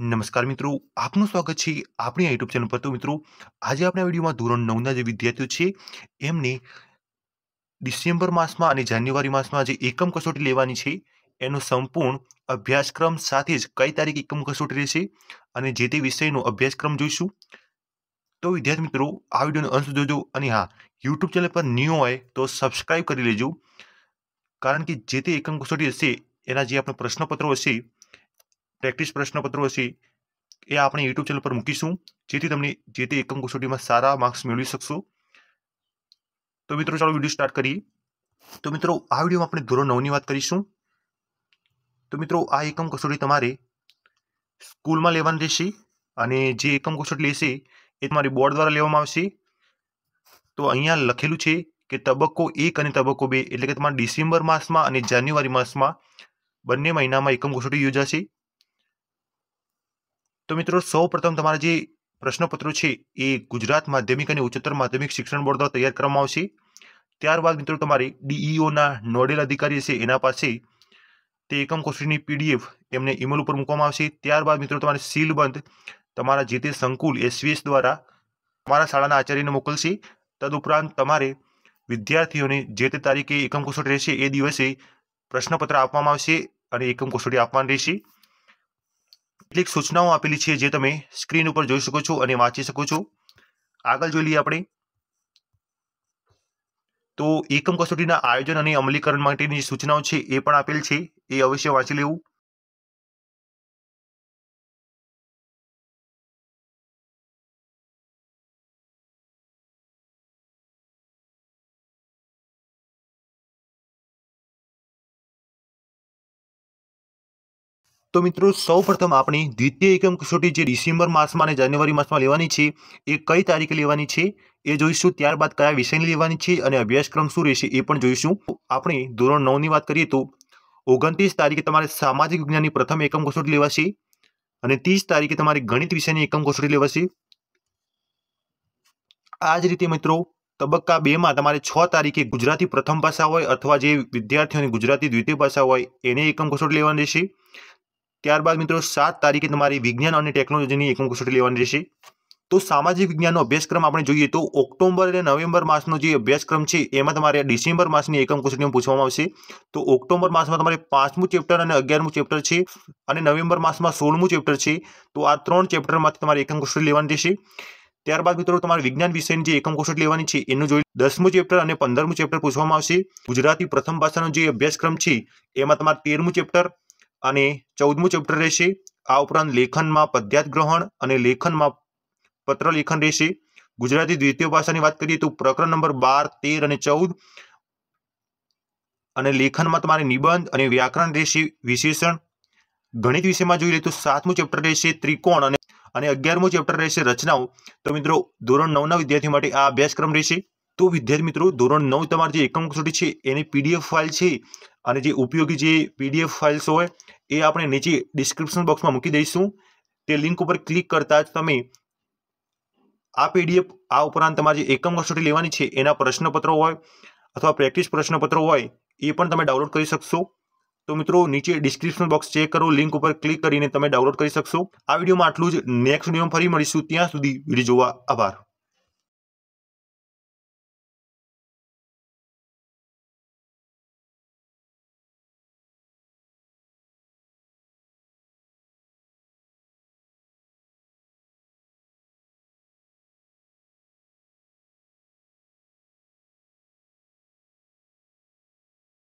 નમસ્કાર મિત્રો આપનું સ્વાગત છે આપણી આ યુટ્યુબ ચેનલ પર તો મિત્રો આજે આપણે આ વિડીયોમાં ધોરણ નવના જે વિદ્યાર્થીઓ છે એમને ડિસેમ્બર માસમાં અને જાન્યુઆરી માસમાં જે એકમ કસોટી લેવાની છે એનો સંપૂર્ણ અભ્યાસક્રમ સાથે જ કઈ તારીખ એકમ કસોટી રહેશે અને જે તે વિષયનો અભ્યાસક્રમ જોઈશું તો વિદ્યાર્થી મિત્રો આ વિડીયોનો અંશ જોજો અને હા યુટ્યુબ ચેનલ પર ન્યૂ હોય તો સબસ્ક્રાઈબ કરી લેજો કારણ કે જે તે એકમ કસોટી હશે એના જે આપણા પ્રશ્નપત્રો હશે પ્રેક્ટિસ પ્રશ્નપત્રો હશે એ આપણે યુટ્યુબ ચેનલ પર મૂકીશું જેથી તમને જે તે એકમ કસોટીમાં સારા માર્ક્સ મેળવી શકશો તો મિત્રો ચાલો વિડીયો સ્ટાર્ટ કરીએ તો મિત્રો આ વિડીયોમાં આપણે ધોરણ નવની વાત કરીશું તો મિત્રો આ એકમ કસોટી તમારે સ્કૂલમાં લેવાની રહેશે અને જે એકમ કસોટી લેશે એ તમારી બોર્ડ દ્વારા લેવામાં આવશે તો અહીંયા લખેલું છે કે તબક્કો એક અને તબક્કો બે એટલે કે તમારા ડિસેમ્બર માસમાં અને જાન્યુઆરી માસમાં બંને મહિનામાં એકમ કસોટી યોજાશે તો મિત્રો સૌ પ્રથમ તમારા જે પ્રશ્નપત્રો છે એ ગુજરાત માધ્યમિક અને ઉચ્ચતર માધ્યમિક શિક્ષણ બોર્ડ દ્વારા તૈયાર કરવામાં આવશે ત્યારબાદ મિત્રો તમારી ડીઈઓના નોડેલ અધિકારી છે એના પાસે તે એકમ કોષ્ટીની પીડીએફ એમને ઈમેલ ઉપર મૂકવામાં આવશે ત્યારબાદ મિત્રો તમારે સીલબંધ તમારા જે તે સંકુલ એસવીએસ દ્વારા તમારા શાળાના આચાર્યને મોકલશે તદુપરાંત તમારે વિદ્યાર્થીઓને જે તે તારીખે એકમ કસોટી રહેશે એ દિવસે પ્રશ્નપત્ર આપવામાં આવશે અને એકમ કસોટી આપવાની રહેશે કેટલીક સૂચનાઓ આપેલી છે જે તમે સ્ક્રીન ઉપર જોઈ શકો છો અને વાંચી શકો છો આગળ જોઈ લઈએ આપણે તો એકમ કસોટીના આયોજન અને અમલીકરણ માટેની સૂચનાઓ છે એ પણ આપેલ છે એ અવશ્ય વાંચી લેવું તો મિત્રો સૌપ્રથમ આપણી દ્વિતીય એકમ કસોટી જે ડિસેમ્બર માસમાં અને જાન્યુઆરી માસમાં લેવાની છે એ કઈ તારીખે લેવાની છે એ જોઈશું ત્યારબાદ કયા વિષયની લેવાની છે અને અભ્યાસક્રમ શું રહેશે એ પણ જોઈશું આપણે ધોરણ નવની વાત કરીએ તો ઓગણત્રીસ તારીખે તમારે સામાજિક વિજ્ઞાનની પ્રથમ એકમ કસોટી લેવાશે અને ત્રીસ તારીખે તમારી ગણિત વિષયની એકમ કસોટી લેવાશે આ જ રીતે મિત્રો તબક્કા બેમાં તમારે છ તારીખે ગુજરાતી પ્રથમ ભાષા હોય અથવા જે વિદ્યાર્થીઓની ગુજરાતી દ્વિતીય ભાષા હોય એને એકમ કસોટી લેવાની રહેશે ત્યારબાદ મિત્રો સાત તારીખે તમારી વિજ્ઞાન અને ટેકનોલોજીની એકમ કસોટી લેવાની રહેશે તો સામાજિક વિજ્ઞાનનો અભ્યાસક્રમ આપણે જોઈએ તો ઓક્ટોબર અને નવેમ્બર માસનો જે અભ્યાસક્રમ છે એમાં તમારે ડિસેમ્બર માસની એકમ કુશળીમાં પૂછવામાં આવશે તો ઓક્ટોબર માસમાં તમારે પાંચમું ચેપ્ટર અને અગિયારમું ચેપ્ટર છે અને નવેમ્બર માસમાં સોળમું ચેપ્ટર છે તો આ ત્રણ ચેપ્ટરમાંથી તમારે એકમ કુશળી લેવાની રહેશે ત્યારબાદ મિત્રો તમારે વિજ્ઞાન વિષયની જે એકમ કોષટ લેવાની છે એનું જોઈ દસમું ચેપ્ટર અને પંદરમું ચેપ્ટર પૂછવામાં આવશે ગુજરાતી પ્રથમ ભાષાનો જે અભ્યાસક્રમ છે એમાં તમારે તેરમું ચેપ્ટર અને ચૌદમું ચેપ્ટર રહેશે આ ઉપરાંત લેખનમાં પદ્યાત ગ્રહણ અને લેખનમાં પત્ર લેખન રહેશે ગુજરાતી દ્વિતીય ભાષાની વાત કરીએ તો પ્રકરણ નંબર બાર તેર અને ચૌદ અને લેખનમાં તમારે નિબંધ અને વ્યાકરણ રહેશે વિશેષણ ગણિત વિષયમાં જોઈએ તો સાતમું ચેપ્ટર રહેશે ત્રિકોણ અને અને અગિયારમું ચેપ્ટર રહેશે રચનાઓ તો મિત્રો ધોરણ નવના વિદ્યાર્થીઓ માટે આ અભ્યાસક્રમ રહેશે તો વિદ્યાર્થી મિત્રો ધોરણ નવ તમારી જે એકમ કસોટી છે એની પીડીએફ ફાઇલ છે અને જે ઉપયોગી જે પીડીએફ ફાઇલ્સ હોય એ આપણે નીચે ડિસ્ક્રિપ્શન બોક્સમાં મૂકી દઈશું તે લિંક ઉપર ક્લિક કરતાં જ તમે આ પીડીએફ આ ઉપરાંત તમારે જે એકમ કસોટી લેવાની છે એના પ્રશ્નપત્રો હોય અથવા પ્રેક્ટિસ પ્રશ્નપત્રો હોય એ પણ તમે ડાઉનલોડ કરી શકશો તો મિત્રો નીચે ડિસ્ક્રિપ્શન બોક્સ ચેક કરો લિંક ઉપર ક્લિક કરીને તમે ડાઉનલોડ કરી શકશો આ વિડીયોમાં આટલું જ નેક્સ્ટ વિડીયોમાં ફરી મળીશું ત્યાં સુધી વિડીયો જોવા આભાર